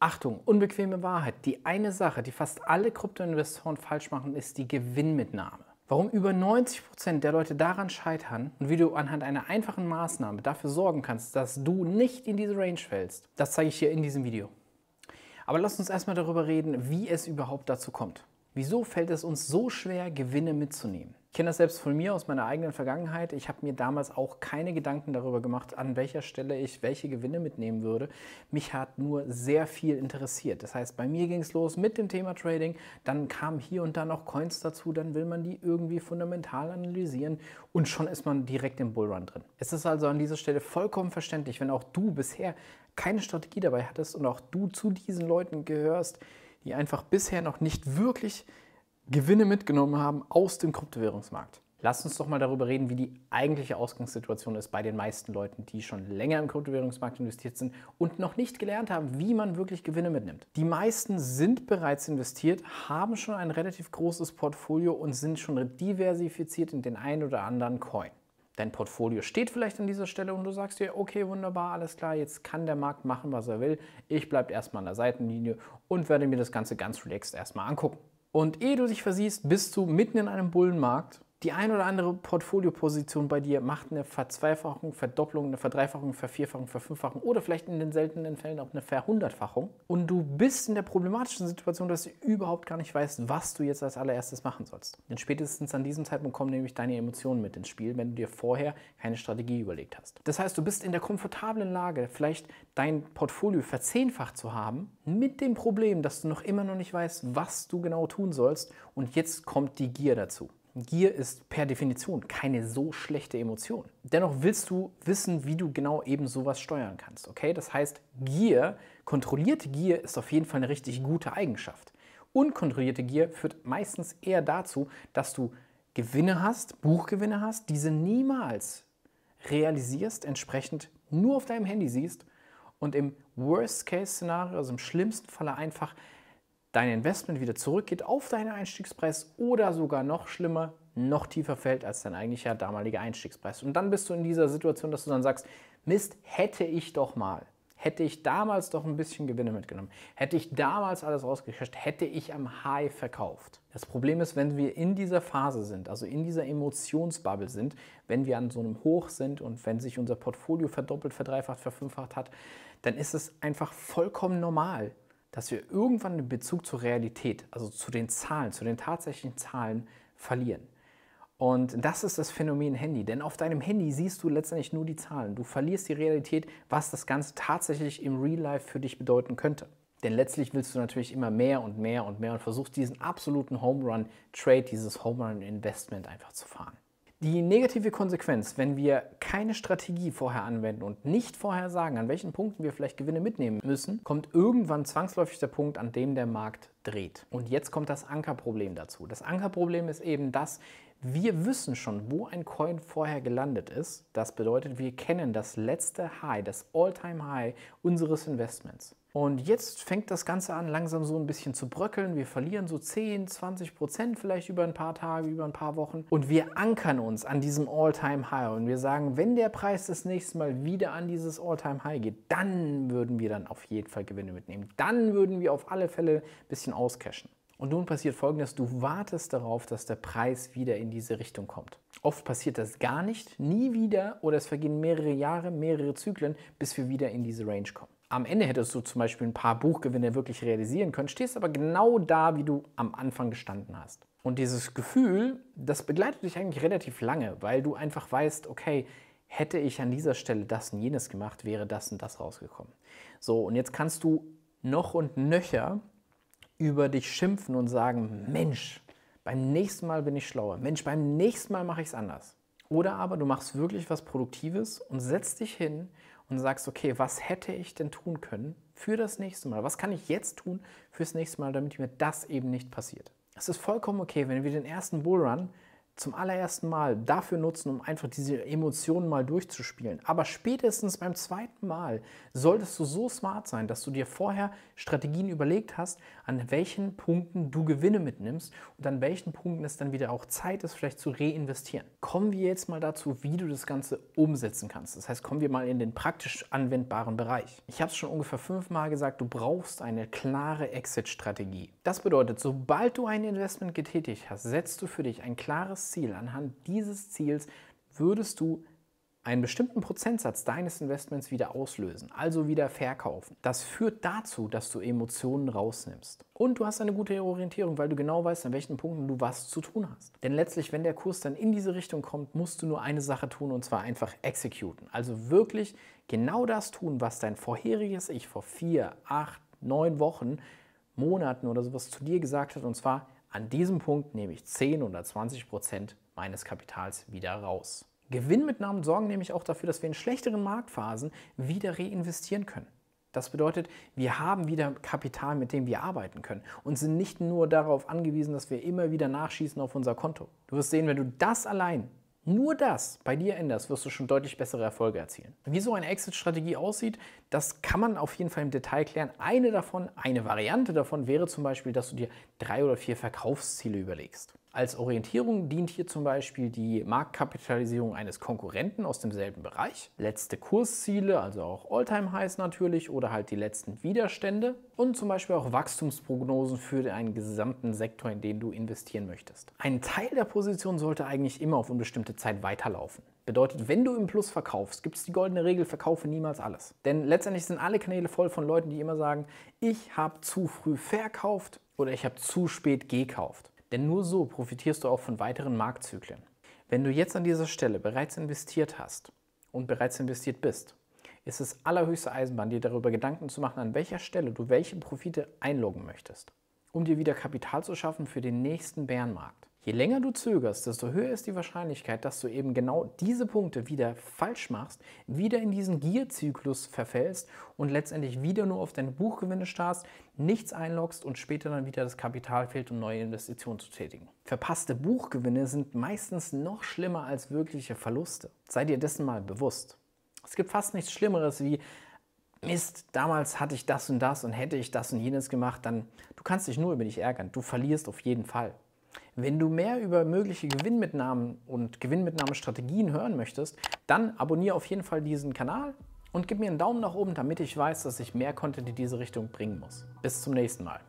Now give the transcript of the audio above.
Achtung, unbequeme Wahrheit. Die eine Sache, die fast alle Kryptoinvestoren falsch machen, ist die Gewinnmitnahme. Warum über 90% Prozent der Leute daran scheitern und wie du anhand einer einfachen Maßnahme dafür sorgen kannst, dass du nicht in diese Range fällst, das zeige ich dir in diesem Video. Aber lass uns erstmal darüber reden, wie es überhaupt dazu kommt. Wieso fällt es uns so schwer, Gewinne mitzunehmen? Ich kenne das selbst von mir aus meiner eigenen Vergangenheit. Ich habe mir damals auch keine Gedanken darüber gemacht, an welcher Stelle ich welche Gewinne mitnehmen würde. Mich hat nur sehr viel interessiert. Das heißt, bei mir ging es los mit dem Thema Trading, dann kamen hier und da noch Coins dazu, dann will man die irgendwie fundamental analysieren und schon ist man direkt im Bullrun drin. Es ist also an dieser Stelle vollkommen verständlich, wenn auch du bisher keine Strategie dabei hattest und auch du zu diesen Leuten gehörst, die einfach bisher noch nicht wirklich Gewinne mitgenommen haben aus dem Kryptowährungsmarkt. Lass uns doch mal darüber reden, wie die eigentliche Ausgangssituation ist bei den meisten Leuten, die schon länger im Kryptowährungsmarkt investiert sind und noch nicht gelernt haben, wie man wirklich Gewinne mitnimmt. Die meisten sind bereits investiert, haben schon ein relativ großes Portfolio und sind schon diversifiziert in den einen oder anderen Coin. Dein Portfolio steht vielleicht an dieser Stelle und du sagst dir, okay, wunderbar, alles klar, jetzt kann der Markt machen, was er will. Ich bleibe erstmal an der Seitenlinie und werde mir das Ganze ganz relaxed erstmal angucken. Und ehe du dich versiehst, bist du mitten in einem Bullenmarkt die ein oder andere Portfolioposition bei dir macht eine Verzweifachung, Verdopplung, eine Verdreifachung, Vervierfachung, Verfünffachung oder vielleicht in den seltenen Fällen auch eine Verhundertfachung. Und du bist in der problematischen Situation, dass du überhaupt gar nicht weißt, was du jetzt als allererstes machen sollst. Denn spätestens an diesem Zeitpunkt kommen nämlich deine Emotionen mit ins Spiel, wenn du dir vorher keine Strategie überlegt hast. Das heißt, du bist in der komfortablen Lage, vielleicht dein Portfolio verzehnfacht zu haben, mit dem Problem, dass du noch immer noch nicht weißt, was du genau tun sollst. Und jetzt kommt die Gier dazu. Gier ist per Definition keine so schlechte Emotion. Dennoch willst du wissen, wie du genau eben sowas steuern kannst. Okay, das heißt, Gier, kontrollierte Gier ist auf jeden Fall eine richtig gute Eigenschaft. Unkontrollierte Gier führt meistens eher dazu, dass du Gewinne hast, Buchgewinne hast, diese niemals realisierst, entsprechend nur auf deinem Handy siehst und im Worst-Case-Szenario, also im schlimmsten Falle einfach dein Investment wieder zurückgeht auf deinen Einstiegspreis oder sogar noch schlimmer, noch tiefer fällt als dein eigentlicher damaliger Einstiegspreis. Und dann bist du in dieser Situation, dass du dann sagst, Mist, hätte ich doch mal, hätte ich damals doch ein bisschen Gewinne mitgenommen, hätte ich damals alles rausgeschätzt, hätte ich am High verkauft. Das Problem ist, wenn wir in dieser Phase sind, also in dieser Emotionsbubble sind, wenn wir an so einem Hoch sind und wenn sich unser Portfolio verdoppelt, verdreifacht, verfünffacht hat, dann ist es einfach vollkommen normal, dass wir irgendwann den Bezug zur Realität, also zu den Zahlen, zu den tatsächlichen Zahlen verlieren. Und das ist das Phänomen Handy, denn auf deinem Handy siehst du letztendlich nur die Zahlen. Du verlierst die Realität, was das Ganze tatsächlich im Real Life für dich bedeuten könnte. Denn letztlich willst du natürlich immer mehr und mehr und mehr und versuchst diesen absoluten Home Run Trade, dieses Home Run Investment einfach zu fahren. Die negative Konsequenz, wenn wir keine Strategie vorher anwenden und nicht vorher sagen, an welchen Punkten wir vielleicht Gewinne mitnehmen müssen, kommt irgendwann zwangsläufig der Punkt, an dem der Markt dreht. Und jetzt kommt das Ankerproblem dazu. Das Ankerproblem ist eben das, wir wissen schon, wo ein Coin vorher gelandet ist. Das bedeutet, wir kennen das letzte High, das All-Time-High unseres Investments. Und jetzt fängt das Ganze an, langsam so ein bisschen zu bröckeln. Wir verlieren so 10, 20 Prozent vielleicht über ein paar Tage, über ein paar Wochen. Und wir ankern uns an diesem All-Time-High. Und wir sagen, wenn der Preis das nächste Mal wieder an dieses All-Time-High geht, dann würden wir dann auf jeden Fall Gewinne mitnehmen. Dann würden wir auf alle Fälle ein bisschen auscashen. Und nun passiert folgendes, du wartest darauf, dass der Preis wieder in diese Richtung kommt. Oft passiert das gar nicht, nie wieder oder es vergehen mehrere Jahre, mehrere Zyklen, bis wir wieder in diese Range kommen am Ende hättest du zum Beispiel ein paar Buchgewinne wirklich realisieren können, stehst aber genau da, wie du am Anfang gestanden hast. Und dieses Gefühl, das begleitet dich eigentlich relativ lange, weil du einfach weißt, okay, hätte ich an dieser Stelle das und jenes gemacht, wäre das und das rausgekommen. So, und jetzt kannst du noch und nöcher über dich schimpfen und sagen, Mensch, beim nächsten Mal bin ich schlauer, Mensch, beim nächsten Mal mache ich es anders. Oder aber du machst wirklich was Produktives und setzt dich hin und sagst, okay, was hätte ich denn tun können für das nächste Mal? Was kann ich jetzt tun fürs nächste Mal, damit mir das eben nicht passiert? Es ist vollkommen okay, wenn wir den ersten Bullrun zum allerersten Mal dafür nutzen, um einfach diese Emotionen mal durchzuspielen. Aber spätestens beim zweiten Mal solltest du so smart sein, dass du dir vorher Strategien überlegt hast, an welchen Punkten du Gewinne mitnimmst und an welchen Punkten es dann wieder auch Zeit ist, vielleicht zu reinvestieren. Kommen wir jetzt mal dazu, wie du das Ganze umsetzen kannst. Das heißt, kommen wir mal in den praktisch anwendbaren Bereich. Ich habe es schon ungefähr fünfmal gesagt, du brauchst eine klare Exit-Strategie. Das bedeutet, sobald du ein Investment getätigt hast, setzt du für dich ein klares Ziel, anhand dieses Ziels würdest du einen bestimmten Prozentsatz deines Investments wieder auslösen, also wieder verkaufen. Das führt dazu, dass du Emotionen rausnimmst. Und du hast eine gute Orientierung, weil du genau weißt, an welchen Punkten du was zu tun hast. Denn letztlich, wenn der Kurs dann in diese Richtung kommt, musst du nur eine Sache tun und zwar einfach executen. Also wirklich genau das tun, was dein vorheriges Ich vor vier, acht, neun Wochen, Monaten oder sowas zu dir gesagt hat und zwar an diesem Punkt nehme ich 10 oder 20 Prozent meines Kapitals wieder raus. Gewinnmitnahmen sorgen nämlich auch dafür, dass wir in schlechteren Marktphasen wieder reinvestieren können. Das bedeutet, wir haben wieder Kapital, mit dem wir arbeiten können und sind nicht nur darauf angewiesen, dass wir immer wieder nachschießen auf unser Konto. Du wirst sehen, wenn du das allein nur das bei dir änderst, wirst du schon deutlich bessere Erfolge erzielen. Wie so eine Exit-Strategie aussieht, das kann man auf jeden Fall im Detail klären. Eine davon, eine Variante davon wäre zum Beispiel, dass du dir drei oder vier Verkaufsziele überlegst. Als Orientierung dient hier zum Beispiel die Marktkapitalisierung eines Konkurrenten aus demselben Bereich, letzte Kursziele, also auch Alltime-Highs natürlich oder halt die letzten Widerstände und zum Beispiel auch Wachstumsprognosen für einen gesamten Sektor, in den du investieren möchtest. Ein Teil der Position sollte eigentlich immer auf unbestimmte Zeit weiterlaufen. Bedeutet, wenn du im Plus verkaufst, gibt es die goldene Regel, verkaufe niemals alles. Denn letztendlich sind alle Kanäle voll von Leuten, die immer sagen, ich habe zu früh verkauft oder ich habe zu spät gekauft. Denn nur so profitierst du auch von weiteren Marktzyklen. Wenn du jetzt an dieser Stelle bereits investiert hast und bereits investiert bist, ist es allerhöchste Eisenbahn, dir darüber Gedanken zu machen, an welcher Stelle du welche Profite einloggen möchtest, um dir wieder Kapital zu schaffen für den nächsten Bärenmarkt. Je länger du zögerst, desto höher ist die Wahrscheinlichkeit, dass du eben genau diese Punkte wieder falsch machst, wieder in diesen Gierzyklus verfällst und letztendlich wieder nur auf deine Buchgewinne starrst, nichts einloggst und später dann wieder das Kapital fehlt, um neue Investitionen zu tätigen. Verpasste Buchgewinne sind meistens noch schlimmer als wirkliche Verluste. Sei dir dessen mal bewusst. Es gibt fast nichts Schlimmeres wie Mist, damals hatte ich das und das und hätte ich das und jenes gemacht, dann du kannst dich nur über dich ärgern. Du verlierst auf jeden Fall. Wenn du mehr über mögliche Gewinnmitnahmen und Gewinnmitnahmestrategien hören möchtest, dann abonniere auf jeden Fall diesen Kanal und gib mir einen Daumen nach oben, damit ich weiß, dass ich mehr Content in diese Richtung bringen muss. Bis zum nächsten Mal.